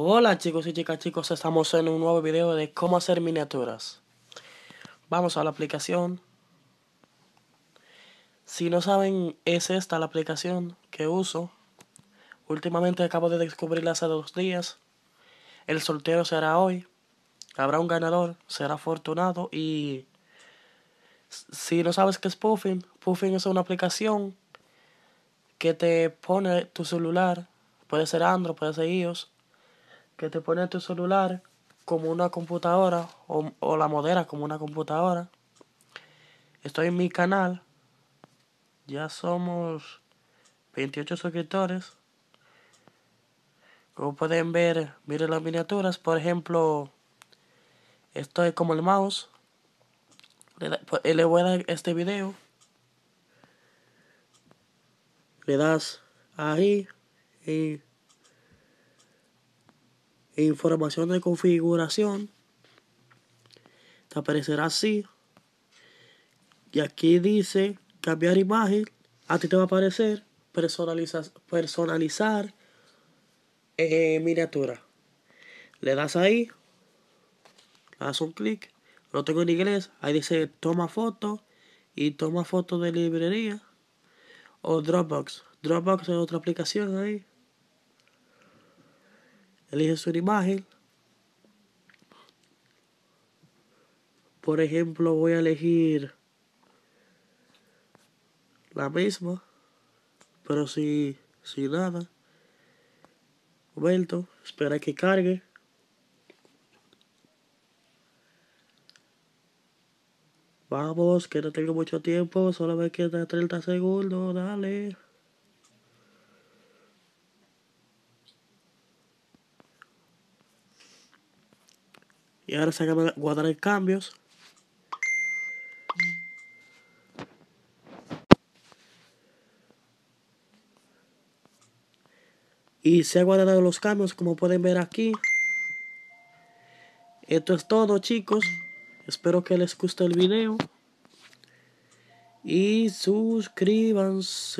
Hola chicos y chicas chicos, estamos en un nuevo video de cómo hacer miniaturas. Vamos a la aplicación. Si no saben, es esta la aplicación que uso. Últimamente acabo de descubrirla hace dos días. El soltero será hoy. Habrá un ganador, será afortunado y... Si no sabes qué es Puffin, Puffin es una aplicación que te pone tu celular. Puede ser Android, puede ser iOS que te pone tu celular como una computadora o, la modera como una computadora. Estoy en mi canal. Ya somos 28 suscriptores. Como pueden ver, miren las miniaturas. Por ejemplo, estoy como el mouse. Le, pues, eh, le voy a dar este video. Le das ahí y e información de configuración. Te aparecerá así. Y aquí dice cambiar imagen. A ti te va a aparecer personalizar, personalizar eh, miniatura. Le das ahí. das un clic. Lo tengo en inglés. Ahí dice toma foto. Y toma foto de librería. O Dropbox. Dropbox es otra aplicación ahí eliges su imagen. Por ejemplo, voy a elegir la misma, pero si, si nada. Momento, espera que cargue. Vamos, que no tengo mucho tiempo, solo me queda 30 segundos, dale. Y ahora ha guardar el cambios. Y se ha guardado los cambios como pueden ver aquí. Esto es todo chicos. Espero que les guste el video. Y suscríbanse.